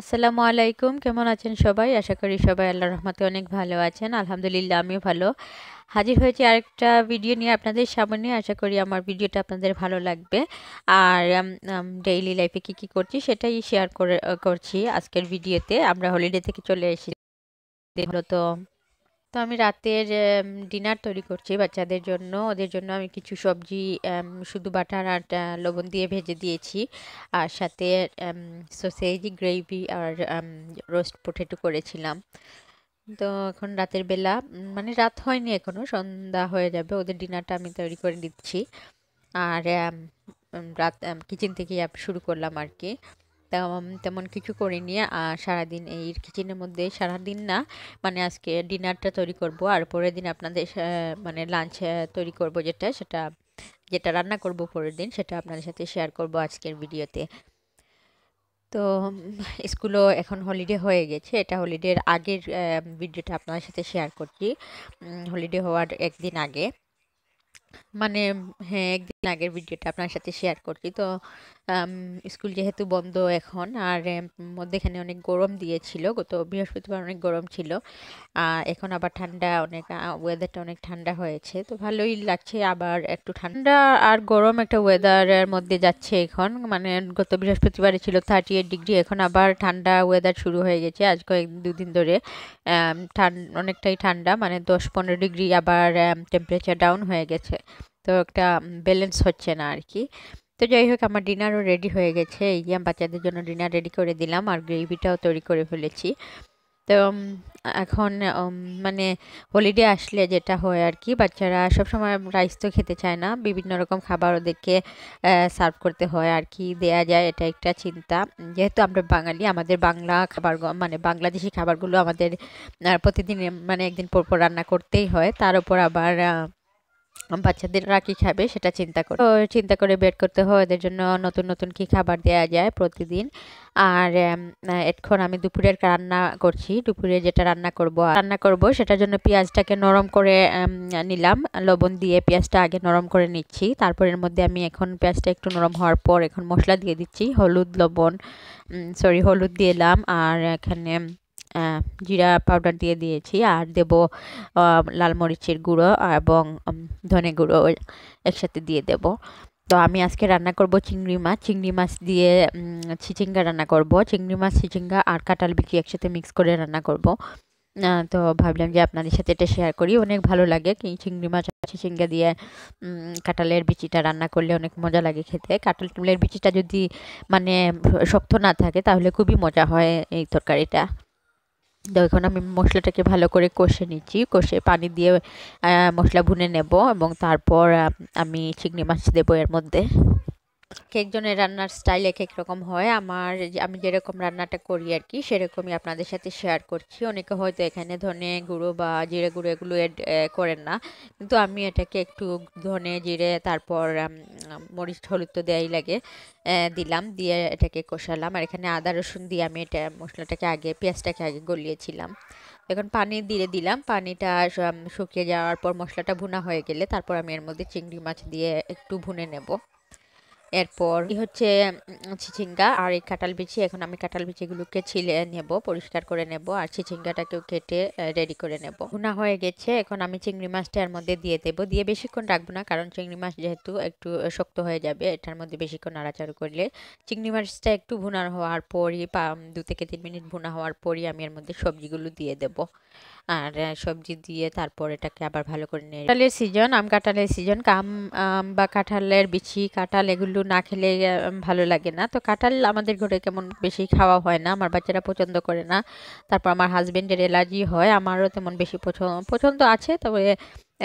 আসসালামু আলাইকুম কেমন আছেন সবাই আশা করি সবাই আল্লাহ রহমতে অনেক ভালো আছেন আলহামদুলিল্লাহ আমিও ভালো হাজির হয়েছি আরেকটা ভিডিও নিয়ে আপনাদের সামনে আশা করি আমার ভিডিওটা আপনাদের ভালো লাগবে আর ডেইলি লাইফে কি কি করছি সেটাই শেয়ার করে করছি আজকের ভিডিওতে আমরা হলিডে থেকে চলে এসেছি তো তো আমি রাতের ডিনার তৈরি করছি বাচ্চাদের জন্য ওদের জন্য আমি কিছু সবজি শুধু বাটার আর লবণ দিয়ে ভেজে দিয়েছি আর সাথে সসেজ গ্রেভি আর রোস্ট পোটেটো করেছিলাম তো এখন রাতের বেলা মানে রাত হয়নি এখনও সন্ধ্যা হয়ে যাবে ওদের ডিনারটা আমি তৈরি করে দিচ্ছি আর রাত কিচেন থেকে শুরু করলাম আর কি তেমন কিছু করিনি আর সারাদিন এই কিচেনের মধ্যে সারাদিন না মানে আজকে ডিনারটা তৈরি করব আর পরের দিন আপনাদের মানে লাঞ্চ তৈরি করব যেটা সেটা যেটা রান্না করব পরের দিন সেটা আপনাদের সাথে শেয়ার করব আজকের ভিডিওতে তো স্কুলও এখন হলিডে হয়ে গেছে এটা হলিডের আগের ভিডিওটা আপনাদের সাথে শেয়ার করছি হলিডে হওয়ার একদিন আগে মানে হ্যাঁ কিছুদিন আগের ভিডিওটা আপনার সাথে শেয়ার করছি তো স্কুল যেহেতু বন্ধ এখন আর মধ্যেখানে অনেক গরম দিয়েছিল গত বৃহস্পতিবার অনেক গরম ছিল এখন আবার ঠান্ডা অনেক ওয়েদারটা অনেক ঠান্ডা হয়েছে তো ভালোই লাগছে আবার একটু ঠান্ডা আর গরম একটা ওয়েদারের মধ্যে যাচ্ছে এখন মানে গত বৃহস্পতিবারে ছিল থার্টি এইট ডিগ্রি এখন আবার ঠান্ডা ওয়েদার শুরু হয়ে গেছে আজ কয়েক দুদিন ধরে অনেকটাই ঠান্ডা মানে দশ পনেরো ডিগ্রি আবার টেম্পারেচার ডাউন হয়ে গেছে তো একটা ব্যালেন্স হচ্ছে না আর কি তো যাই হোক আমার ডিনারও রেডি হয়ে গেছে এই যে বাচ্চাদের জন্য ডিনার রেডি করে দিলাম আর গ্রেভিটাও তৈরি করে ফেলেছি তো এখন মানে হলিডে আসলে যেটা হয় আর কি বাচ্চারা সবসময় রাইস তো খেতে চায় না বিভিন্ন রকম খাবার ওদেরকে সার্ভ করতে হয় আর কি দেয়া যায় এটা একটা চিন্তা যেহেতু আমরা বাঙালি আমাদের বাংলা খাবার মানে বাংলাদেশি খাবারগুলো আমাদের প্রতিদিন মানে একদিন পরপর রান্না করতেই হয় তার উপর আবার বাচ্চাদেররা কি খাবে সেটা চিন্তা করে চিন্তা করে বেড করতে হয় ওদের জন্য নতুন নতুন কি খাবার দেওয়া যায় প্রতিদিন আর এখন আমি দুপুরের রান্না করছি দুপুরে যেটা রান্না করব রান্না করব সেটার জন্য পেঁয়াজটাকে নরম করে নিলাম লবণ দিয়ে পেঁয়াজটা আগে নরম করে নিচ্ছি তারপর এর মধ্যে আমি এখন পেঁয়াজটা একটু নরম হওয়ার পর এখন মশলা দিয়ে দিচ্ছি হলুদ লবণ সরি হলুদ দিলাম আর এখানে জিরা পাউডার দিয়ে দিয়েছি আর দেব লাল মরিচের গুঁড়ো এবং ধনে গুঁড়ো একসাথে দিয়ে দেব তো আমি আজকে রান্না করব চিংড়ি মাছ চিংড়ি মাছ দিয়ে চিচিঙ্গা রান্না করব চিংড়ি মাছ চিচিঙ্গা আর কাঁটাল বিকি একসাথে মিক্স করে রান্না করব তো ভাবলাম যে আপনাদের সাথে এটা শেয়ার করি অনেক ভালো লাগে কি চিংড়ি মাছ চিচিঙ্গা দিয়ে কাঁটালের বিচিটা রান্না করলে অনেক মজা লাগে খেতে কাঁটালের বিচিটা যদি মানে শক্ত না থাকে তাহলে খুবই মজা হয় এই তরকারিটা দেখুন আমি মশলাটাকে ভালো করে কষে নিচ্ছি কষে পানি দিয়ে মশলা ভুনে নেব এবং তারপর আমি চিংড়ি মাছ দেবো এর মধ্যে জনের রান্নার স্টাইল এক এক রকম হয় আমার আমি যেরকম রান্নাটা করি আর কি সেরকমই আপনাদের সাথে শেয়ার করছি অনেকে হয়তো এখানে ধনে গুঁড়ো বা জিরে গুঁড়ো এগুলো এড করেন না কিন্তু আমি এটাকে একটু ধনে জিরে তারপর মরিচ হলুদ তো দেয়াই লাগে দিলাম দিয়ে এটাকে কষালাম আর এখানে আদা রসুন দিয়ে আমি এটা মশলাটাকে আগে পেঁয়াজটাকে আগে গলিয়েছিলাম এখন পানি দিয়ে দিলাম পানিটা শুকিয়ে যাওয়ার পর মশলাটা ভুনা হয়ে গেলে তারপর আমি এর মধ্যে চিংড়ি মাছ দিয়ে একটু ভুনে নেব এরপর হচ্ছে চিচিঙ্গা আর এই কাঁঠাল বিচি এখন আমি কাঁঠাল বিচিগুলোকে ছিলে নেব পরিষ্কার করে নেব আর চিচিঙ্গাটাকেও কেটে রেডি করে নেব ভুনা হয়ে গেছে এখন আমি চিংড়ি মাছটা এর মধ্যে দিয়ে দেবো দিয়ে বেশিক্ষণ রাখবো না কারণ চিংড়ি মাছ যেহেতু একটু শক্ত হয়ে যাবে এটার মধ্যে বেশিক্ষণ নাড়াচাড়া করলে চিংড়ি মাছটা একটু ভুনার হওয়ার পরই দু থেকে তিন মিনিট ভুনা হওয়ার পরই আমি এর মধ্যে সবজিগুলো দিয়ে দেব আর সবজি দিয়ে তারপর এটাকে আবার ভালো করে নিয়ে কাঁঠালের সিজন আম কাঁঠালের সিজন কাম বা কাঁঠালের বিছি কাঁঠাল এগুলো না খেলে ভালো লাগে না তো কাঁঠাল আমাদের ঘরে কেমন বেশি খাওয়া হয় না আমার বাচ্চারা পছন্দ করে না তারপর আমার হাজব্যান্ডের এলার্জি হয় আমারও তেমন বেশি পছন্দ পছন্দ আছে তবে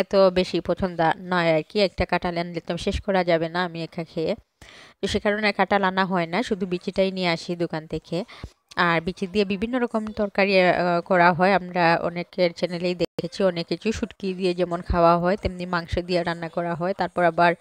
এত বেশি পছন্দ নয় আর কি একটা কাঁঠাল আনলে তো শেষ করা যাবে না আমি একা খেয়ে তো সে কারণে কাঁঠাল আনা হয় না শুধু বিচিটাই নিয়ে আসি দোকান থেকে আর বিচি দিয়ে বিভিন্ন রকম তরকারি করা হয় আমরা অনেকের চ্যানেলেই দেখেছি অনেক কিছু সুটকি দিয়ে যেমন খাওয়া হয় তেমনি মাংস দিয়ে রান্না করা হয় তারপর আবার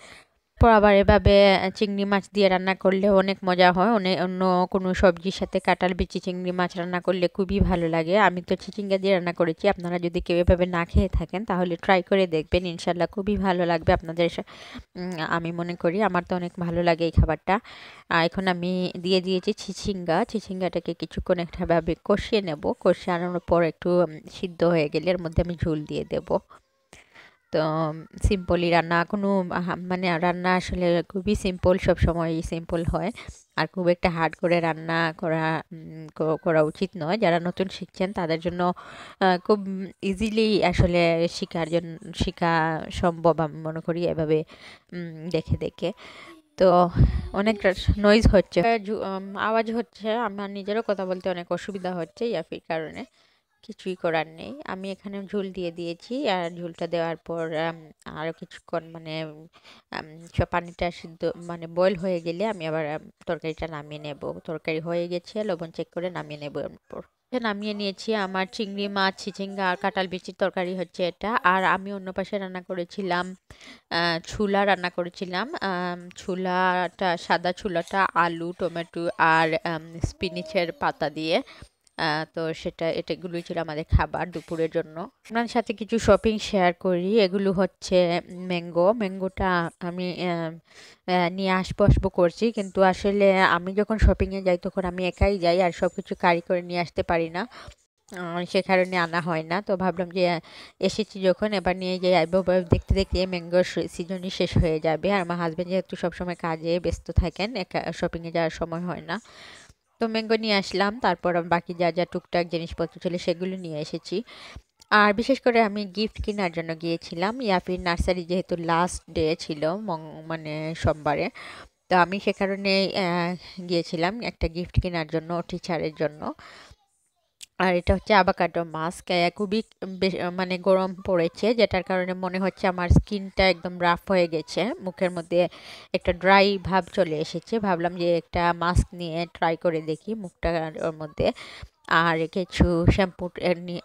পর আবার এভাবে চিংড়ি মাছ দিয়ে রান্না করলে অনেক মজা হয় অনেক অন্য কোনো সবজির সাথে কাটাল বিচি চিংড়ি মাছ রান্না করলে খুবই ভালো লাগে আমি তো চিচিঙ্গা দিয়ে রান্না করেছি আপনারা যদি কেউ এভাবে না খেয়ে থাকেন তাহলে ট্রাই করে দেখবেন ইনশাল্লাহ খুবই ভালো লাগবে আপনাদের আমি মনে করি আমার তো অনেক ভালো লাগে এই খাবারটা এখন আমি দিয়ে দিয়েছি চিচিঙ্গা চিচিঙ্গাটাকে কিছুক্ষণ একটাভাবে কষিয়ে নেব কষিয়ে আনার পর একটু সিদ্ধ হয়ে গেলে এর মধ্যে আমি ঝোল দিয়ে দেবো তো সিম্পলই রান্না কোনো মানে রান্না আসলে খুবই সিম্পল সব সময় সিম্পল হয় আর খুব একটা হার্ড করে রান্না করা করা উচিত নয় যারা নতুন শিখছেন তাদের জন্য খুব ইজিলি আসলে শেখার জন্য শেখা সম্ভব আমি মনে করি এভাবে দেখে দেখে তো অনেক নয়েজ হচ্ছে আওয়াজ হচ্ছে আমার নিজেরও কথা বলতে অনেক অসুবিধা হচ্ছে ইয়াফির কারণে কিছুই করার নেই আমি এখানে ঝুল দিয়ে দিয়েছি আর ঝুলটা দেওয়ার পর আরও কিছুক্ষণ মানে সব পানিটা সিদ্ধ মানে বয়েল হয়ে গেলে আমি আবার তরকারিটা নামিয়ে নেব তরকারি হয়ে গেছে লবণ চেক করে নামিয়ে নেব এরপর নামিয়ে নিয়েছি আমার চিংড়ি মাছ চিচিঙ্গা আর কাঁটাল বিচির তরকারি হচ্ছে এটা আর আমি অন্য পাশে রান্না করেছিলাম ছুলা রান্না করেছিলাম ছুলাটা সাদা ছুলাটা আলু টমেটো আর স্পিনিচের পাতা দিয়ে তো সেটা এটাগুলোই ছিল আমাদের খাবার দুপুরের জন্য আপনার সাথে কিছু শপিং শেয়ার করি এগুলো হচ্ছে ম্যাঙ্গো ম্যাঙ্গোটা আমি নিয়ে আসবো আসবো করছি কিন্তু আসলে আমি যখন শপিংয়ে যাই তখন আমি একাই যাই আর সব কিছু কারি করে নিয়ে আসতে পারি না সে কারণে আনা হয় না তো ভাবলাম যে এসেছি যখন এবার নিয়ে যাই আইভাবে দেখতে দেখতে ম্যাঙ্গোর সিজনই শেষ হয়ে যাবে আর আমার হাজব্যান্ড যেহেতু সবসময় কাজে ব্যস্ত থাকেন একা শপিংয়ে যাওয়ার সময় হয় না তো ম্যাঙ্গো নিয়ে আসলাম তারপর বাকি যা যা টুকটাক জিনিসপত্র ছিল সেগুলো নিয়ে এসেছি আর বিশেষ করে আমি গিফট কেনার জন্য গিয়েছিলাম ইয়াফির নার্সারি যেহেতু লাস্ট ডে ছিল মানে সোমবারে তো আমি সে কারণে গিয়েছিলাম একটা গিফট কেনার জন্য টিচারের জন্য আর এটা হচ্ছে আবাকাডো মাস্ক খুবই মানে গরম পড়েছে যেটার কারণে মনে হচ্ছে আমার স্কিনটা একদম রাফ হয়ে গেছে মুখের মধ্যে একটা ড্রাই ভাব চলে এসেছে ভাবলাম যে একটা মাস্ক নিয়ে ট্রাই করে দেখি মুখটার মধ্যে আর কিছু শ্যাম্পু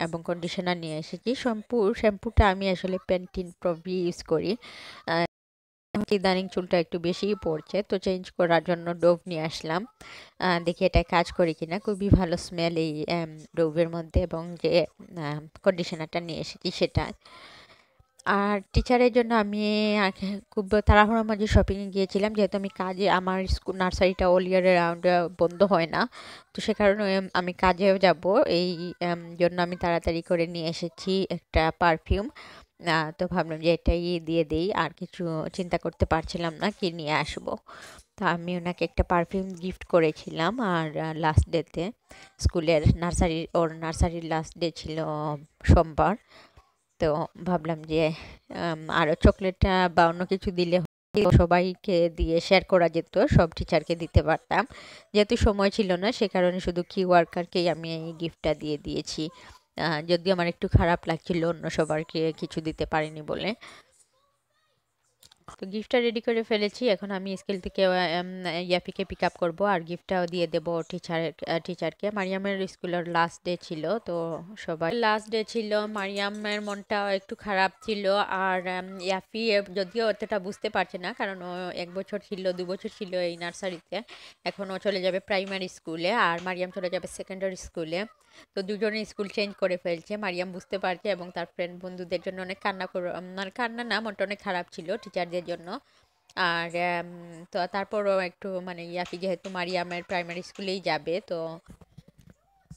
এবং কন্ডিশনার নিয়ে এসেছি শ্যাম্পু শ্যাম্পুটা আমি আসলে প্যান্টিন প্রভি ইউজ করি ইদানিং চুলটা একটু বেশিই পড়ছে তো চেঞ্জ করার জন্য ডোভ নিয়ে আসলাম দেখি এটা কাজ করি না খুবই ভালো স্মেল এই ডোভের মধ্যে এবং যে কন্ডিশনারটা নিয়ে এসেছি সেটা আর টিচারের জন্য আমি খুব তাড়াহুড়োর মাঝে শপিংয়ে গিয়েছিলাম যেহেতু আমি কাজে আমার স্কুল নার্সারিটা অল ইয়ার রাউন্ড বন্ধ হয় না তো সে কারণে আমি কাজেও যাব এই জন্য আমি তাড়াতাড়ি করে নিয়ে এসেছি একটা পারফিউম তো ভাবলাম যে এটাই দিয়ে দিই আর কিছু চিন্তা করতে পারছিলাম না কি নিয়ে আসবো তো আমি ওনাকে একটা পারফিউম গিফট করেছিলাম আর লাস্ট ডেতে স্কুলের নার্সারির ওর নার্সারির লাস্ট ডে ছিল সোমবার তো ভাবলাম যে আরও চকলেটটা বা অন্য কিছু দিলে সবাইকে দিয়ে শেয়ার করা যেত সব টিচারকে দিতে পারতাম যেহেতু সময় ছিল না সে কারণে শুধু কি ওয়ার্কারকেই আমি এই গিফটটা দিয়ে দিয়েছি যদি আমার একটু খারাপ লাগছিল অন্য সবারকে কিছু দিতে পারিনি বলে তো গিফটটা রেডি করে ফেলেছি এখন আমি স্কুল থেকে ইয়াফিকে পিক আপ করবো আর গিফটটাও দিয়ে দেবো টিচার টিচারকে মারিয়ামের স্কুলের লাস্ট ডে ছিল তো সবাই লাস্ট ডে ছিল মারিয়ামের মনটাও একটু খারাপ ছিল আর ইয়াপি যদিও অতটা বুঝতে পারছে না কারণ ও এক বছর ছিল দু বছর ছিল এই নার্সারিতে এখন ও চলে যাবে প্রাইমারি স্কুলে আর মারিয়াম চলে যাবে সেকেন্ডারি স্কুলে তো দুজনে স্কুল চেঞ্জ করে ফেলছে মারিয়াম বুঝতে পারছে এবং তার ফ্রেন্ড বন্ধুদের জন্য অনেক কান্না করে মানে কান্না না মনটা অনেক খারাপ ছিল টিচারদের জন্য আর তো তারপরও একটু মানে ইয়াফি যেহেতু মারিয়ামের প্রাইমারি স্কুলেই যাবে তো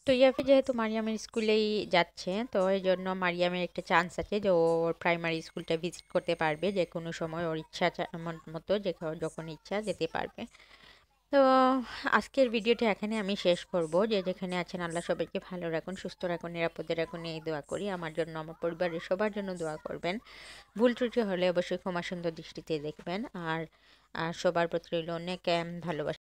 তো ইয়াফি যেহেতু মারিয়ামের স্কুলেই যাচ্ছে তো এই জন্য মারিয়ামের একটা চান্স আছে যে ওর প্রাইমারি স্কুলটা ভিজিট করতে পারবে যে কোনো সময় ওর ইচ্ছা মতো যে যখন ইচ্ছা যেতে পারবে তো আজকের ভিডিওটি এখানে আমি শেষ করব যে যেখানে আছেন আল্লাহ সবাইকে ভালো রাখুন সুস্থ রাখুন নিরাপদে রাখুন এই দোয়া করি আমার জন্য আমার পরিবারের সবার জন্য দোয়া করবেন ভুল ত্রুটি হলে অবশ্যই ক্ষমা সুন্দর দৃষ্টিতে দেখবেন আর সবার প্রতি রইল অনেক ভালোবাসা